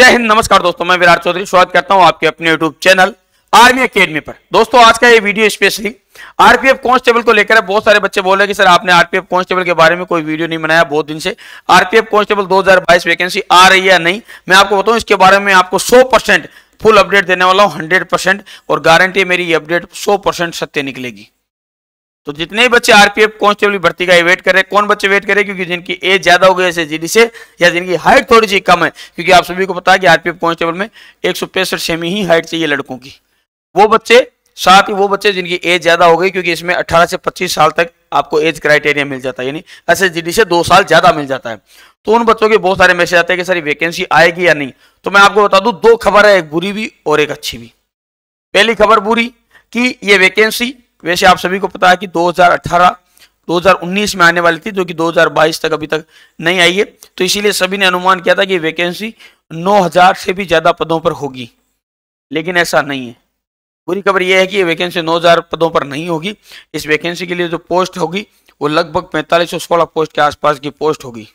जय हिंद नमस्कार दोस्तों मैं विराट चौधरी स्वागत करता हूं आपके अपने यूट्यूब चैनल आर्मी अकेडमी पर दोस्तों आज का ये वीडियो स्पेशली आरपीएफ कांस्टेबल को लेकर बहुत सारे बच्चे बोल रहे कि सर आपने आरपीएफ कांस्टेबल के बारे में कोई वीडियो नहीं बनाया बहुत दिन से आरपीएफ कांस्टेबल 2022 वैकेंसी आ रही है या नहीं मैं आपको बताऊं इसके बारे में आपको सौ परसेंट फुल अपडेट देने वाला हूँ हंड्रेड परसेंट और गारंटी मेरी ये अपडेट सौ परसेंट सत्य निकलेगी तो जितने बच्चे आरपीएफ कांस्टेबल भर्ती का वेट कर रहे हैं कौन बच्चे वेट करे क्योंकि जिनकी एज ज्यादा हो गई जैसे जीडी से या जिनकी हाइट थोड़ी सी कम है क्योंकि आप सभी को पता है कि आरपीएफ कांस्टेबल में एक सौ पैंसठ सेमी ही हाइट चाहिए लड़कों की वो बच्चे साथ ही वो बच्चे जिनकी एज ज्यादा हो गई क्योंकि इसमें 18 से 25 साल तक आपको एज क्राइटेरिया मिल जाता है यानी ऐसे जीडी से दो साल ज्यादा मिल जाता है तो उन बच्चों के बहुत सारे मैसेज आते हैं कि सर वैकेंसी आएगी या नहीं तो मैं आपको बता दूं दो खबर है एक बुरी भी और एक अच्छी भी पहली खबर बुरी कि ये वैकेंसी वैसे आप सभी को पता है कि 2018 2019 में आने वाली थी जो कि 2022 तक अभी तक नहीं आई है तो इसीलिए सभी ने अनुमान किया था कि वैकेंसी 9000 से भी ज़्यादा पदों पर होगी लेकिन ऐसा नहीं है बुरी खबर यह है कि ये वैकेंसी 9000 पदों पर नहीं होगी इस वैकेंसी के लिए जो पोस्ट होगी वो लगभग पैंतालीस सौ सोलह पोस्ट के आसपास की पोस्ट होगी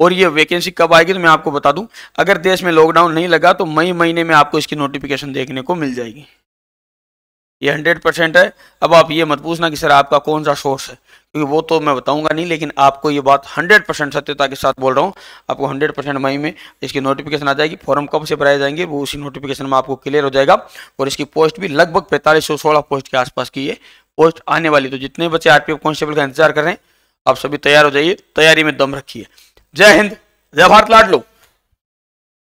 और ये वैकेंसी कब आएगी तो मैं आपको बता दूं अगर देश में लॉकडाउन नहीं लगा तो मई महीने में आपको इसकी नोटिफिकेशन देखने को मिल जाएगी ये हंड्रेड परसेंट है अब आप ये मत पूछना कि सर आपका कौन सा सोर्स है क्योंकि वो तो मैं बताऊंगा नहीं लेकिन आपको ये बात हंड्रेड परसेंट सत्यता के साथ बोल रहा हूँ आपको हंड्रेड परसेंट मई में इसकी नोटिफिकेशन आ जाएगी फॉर्म कब से भराए जाएंगे वो उसी नोटिफिकेशन में आपको क्लियर हो जाएगा और इसकी पोस्ट भी लगभग पैंतालीस सौ सोलह पोस्ट के आसपास की ये पोस्ट आने वाली तो जितने बच्चे आरपीएफ कांस्टेबल का इंतजार कर रहे हैं आप सभी तैयार हो जाइए तैयारी में दम रखिए जय हिंद जय भारत लाड लोग